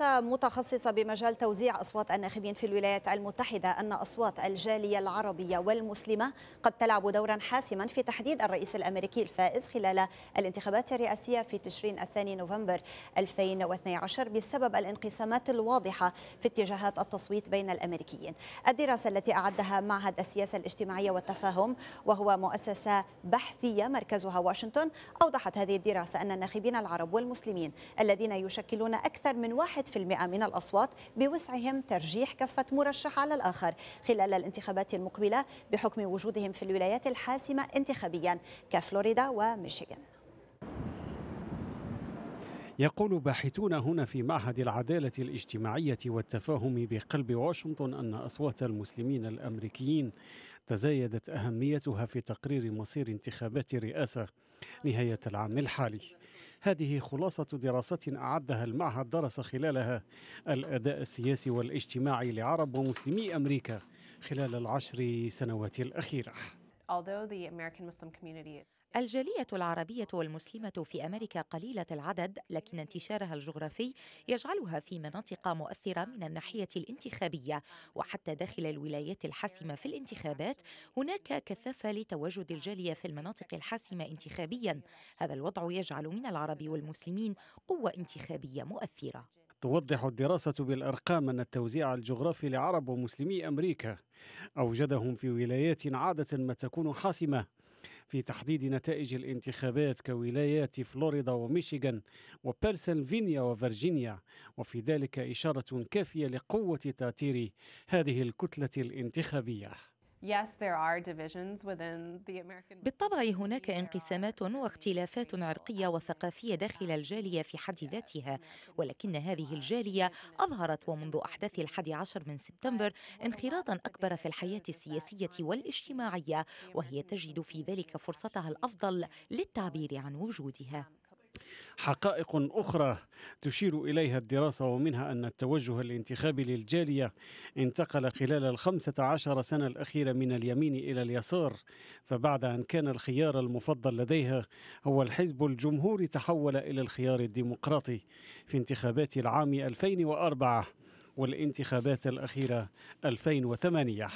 متخصصة بمجال توزيع أصوات الناخبين في الولايات المتحدة أن أصوات الجالية العربية والمسلمة قد تلعب دورا حاسما في تحديد الرئيس الأمريكي الفائز خلال الانتخابات الرئاسية في تشرين الثاني نوفمبر 2012 بسبب الانقسامات الواضحة في اتجاهات التصويت بين الأمريكيين الدراسة التي أعدها معهد السياسة الاجتماعية والتفاهم وهو مؤسسة بحثية مركزها واشنطن أوضحت هذه الدراسة أن الناخبين العرب والمسلمين الذين يشكلون أكثر من واحد 1% من الأصوات بوسعهم ترجيح كفة مرشح على الآخر خلال الانتخابات المقبلة بحكم وجودهم في الولايات الحاسمة انتخابيا كفلوريدا وميشيغان يقول باحثون هنا في معهد العدالة الاجتماعية والتفاهم بقلب واشنطن أن أصوات المسلمين الأمريكيين تزايدت أهميتها في تقرير مصير انتخابات الرئاسة نهاية العام الحالي هذه خلاصة دراسة أعدها المعهد درس خلالها الأداء السياسي والاجتماعي لعرب ومسلمي أمريكا خلال العشر سنوات الأخيرة. Although the American Muslim community الجالية العربية والمسلمة في أمريكا قليلة العدد لكن انتشارها الجغرافي يجعلها في مناطق مؤثرة من الناحية الانتخابية وحتى داخل الولايات الحاسمة في الانتخابات هناك كثافة لتواجد الجالية في المناطق الحاسمة انتخابيا هذا الوضع يجعل من العرب والمسلمين قوة انتخابية مؤثرة توضح الدراسة بالأرقام أن التوزيع الجغرافي لعرب ومسلمي أمريكا أوجدهم في ولايات عادة ما تكون حاسمة في تحديد نتائج الانتخابات كولايات فلوريدا وميشيغان وبنسلفانيا وفرجينيا وفي ذلك إشارة كافية لقوة تأثير هذه الكتلة الانتخابية بالطبع هناك انقسامات واختلافات عرقيه وثقافيه داخل الجاليه في حد ذاتها ولكن هذه الجاليه اظهرت ومنذ احداث الحادي عشر من سبتمبر انخراطا اكبر في الحياه السياسيه والاجتماعيه وهي تجد في ذلك فرصتها الافضل للتعبير عن وجودها حقائق أخرى تشير إليها الدراسة ومنها أن التوجه الانتخابي للجالية انتقل خلال الخمسة عشر سنة الأخيرة من اليمين إلى اليسار فبعد أن كان الخيار المفضل لديها هو الحزب الجمهوري تحول إلى الخيار الديمقراطي في انتخابات العام 2004 والانتخابات الأخيرة 2008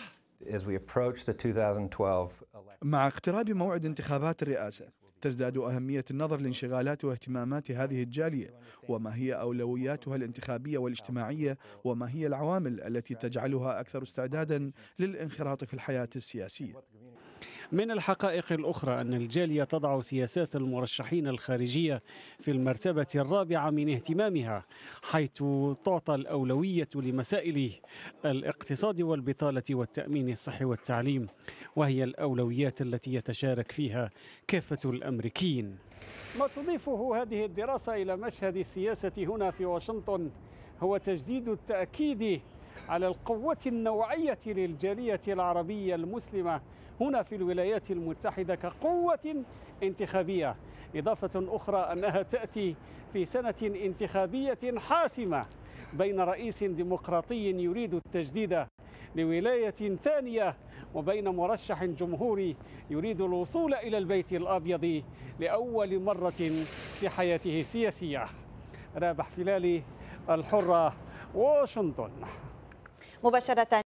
مع اقتراب موعد انتخابات الرئاسة تزداد أهمية النظر لانشغالات واهتمامات هذه الجالية وما هي أولوياتها الانتخابية والاجتماعية وما هي العوامل التي تجعلها أكثر استعدادا للانخراط في الحياة السياسية من الحقائق الأخرى أن الجالية تضع سياسات المرشحين الخارجية في المرتبة الرابعة من اهتمامها حيث تعطى الأولوية لمسائل الاقتصاد والبطالة والتأمين الصحي والتعليم وهي الأولويات التي يتشارك فيها كافة الأمريكيين ما تضيفه هذه الدراسة إلى مشهد السياسة هنا في واشنطن هو تجديد التأكيد على القوة النوعية للجالية العربية المسلمة هنا في الولايات المتحدة كقوة انتخابية إضافة أخرى أنها تأتي في سنة انتخابية حاسمة بين رئيس ديمقراطي يريد التجديد لولاية ثانية وبين مرشح جمهوري يريد الوصول إلى البيت الأبيض لأول مرة في حياته السياسية رابح فلالي الحرة واشنطن مباشرة